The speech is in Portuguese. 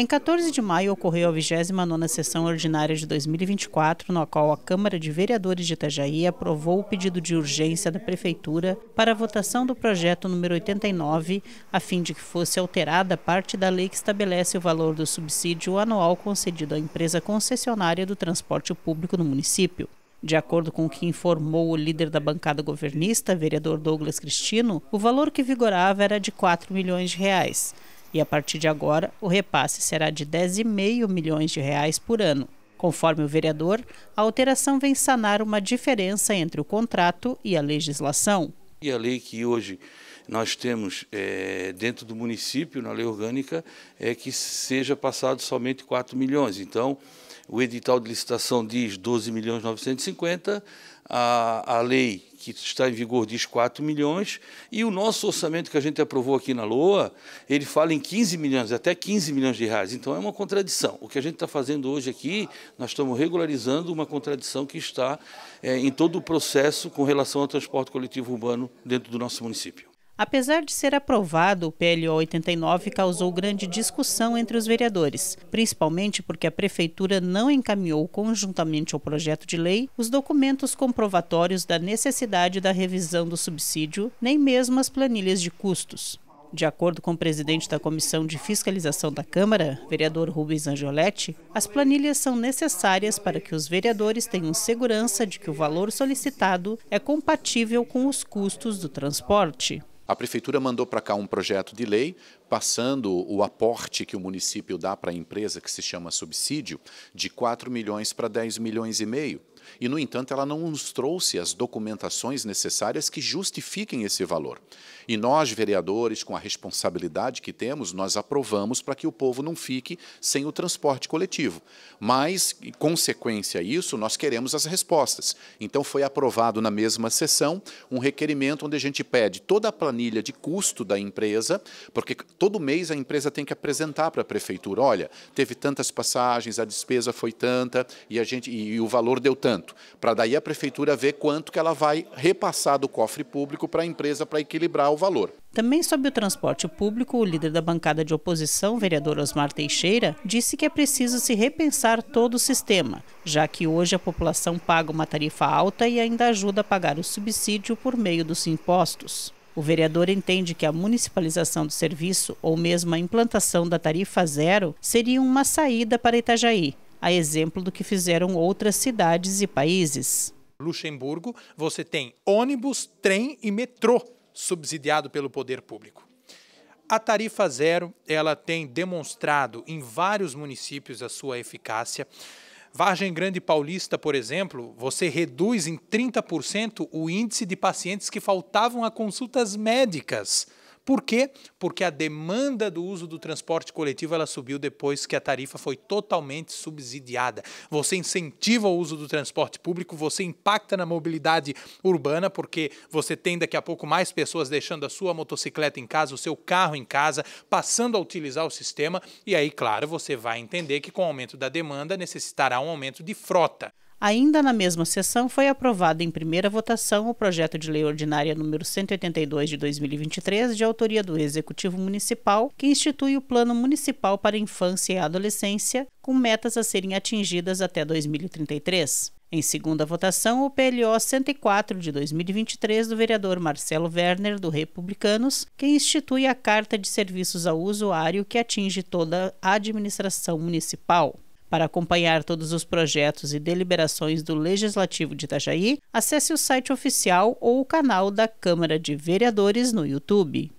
Em 14 de maio, ocorreu a 29ª sessão ordinária de 2024, na qual a Câmara de Vereadores de Itajaí aprovou o pedido de urgência da Prefeitura para a votação do projeto número 89, a fim de que fosse alterada parte da lei que estabelece o valor do subsídio anual concedido à empresa concessionária do transporte público no município. De acordo com o que informou o líder da bancada governista, vereador Douglas Cristino, o valor que vigorava era de 4 milhões de reais e a partir de agora o repasse será de 10,5 milhões de reais por ano. Conforme o vereador, a alteração vem sanar uma diferença entre o contrato e a legislação. E a lei que hoje nós temos é, dentro do município, na lei orgânica, é que seja passado somente 4 milhões. Então, o edital de licitação diz 12 milhões 950, a, a lei que está em vigor diz 4 milhões, e o nosso orçamento que a gente aprovou aqui na LOA, ele fala em 15 milhões, até 15 milhões de reais. Então é uma contradição. O que a gente está fazendo hoje aqui, nós estamos regularizando uma contradição que está é, em todo o processo com relação ao transporte coletivo urbano dentro do nosso município. Apesar de ser aprovado, o PLO 89 causou grande discussão entre os vereadores, principalmente porque a Prefeitura não encaminhou conjuntamente ao projeto de lei os documentos comprovatórios da necessidade da revisão do subsídio, nem mesmo as planilhas de custos. De acordo com o presidente da Comissão de Fiscalização da Câmara, vereador Rubens Angioletti, as planilhas são necessárias para que os vereadores tenham segurança de que o valor solicitado é compatível com os custos do transporte. A prefeitura mandou para cá um projeto de lei passando o aporte que o município dá para a empresa, que se chama subsídio, de 4 milhões para 10 milhões e meio e, no entanto, ela não nos trouxe as documentações necessárias que justifiquem esse valor. E nós, vereadores, com a responsabilidade que temos, nós aprovamos para que o povo não fique sem o transporte coletivo. Mas, em consequência a isso, nós queremos as respostas. Então, foi aprovado na mesma sessão um requerimento onde a gente pede toda a planilha de custo da empresa, porque todo mês a empresa tem que apresentar para a prefeitura: olha, teve tantas passagens, a despesa foi tanta e, a gente, e, e o valor deu tanto para daí a prefeitura ver quanto que ela vai repassar do cofre público para a empresa para equilibrar o valor. Também sobre o transporte público, o líder da bancada de oposição, vereador Osmar Teixeira, disse que é preciso se repensar todo o sistema, já que hoje a população paga uma tarifa alta e ainda ajuda a pagar o subsídio por meio dos impostos. O vereador entende que a municipalização do serviço ou mesmo a implantação da tarifa zero seria uma saída para Itajaí, a exemplo do que fizeram outras cidades e países. Luxemburgo, você tem ônibus, trem e metrô subsidiado pelo poder público. A tarifa zero, ela tem demonstrado em vários municípios a sua eficácia. Vargem Grande Paulista, por exemplo, você reduz em 30% o índice de pacientes que faltavam a consultas médicas por quê? Porque a demanda do uso do transporte coletivo ela subiu depois que a tarifa foi totalmente subsidiada. Você incentiva o uso do transporte público, você impacta na mobilidade urbana, porque você tem daqui a pouco mais pessoas deixando a sua motocicleta em casa, o seu carro em casa, passando a utilizar o sistema, e aí, claro, você vai entender que com o aumento da demanda necessitará um aumento de frota. Ainda na mesma sessão, foi aprovado em primeira votação o projeto de lei ordinária número 182 de 2023, de autoria do Executivo Municipal, que institui o Plano Municipal para a Infância e Adolescência, com metas a serem atingidas até 2033. Em segunda votação, o PLO 104 de 2023 do vereador Marcelo Werner, do Republicanos, que institui a Carta de Serviços ao Usuário que atinge toda a administração municipal. Para acompanhar todos os projetos e deliberações do Legislativo de Itajaí, acesse o site oficial ou o canal da Câmara de Vereadores no YouTube.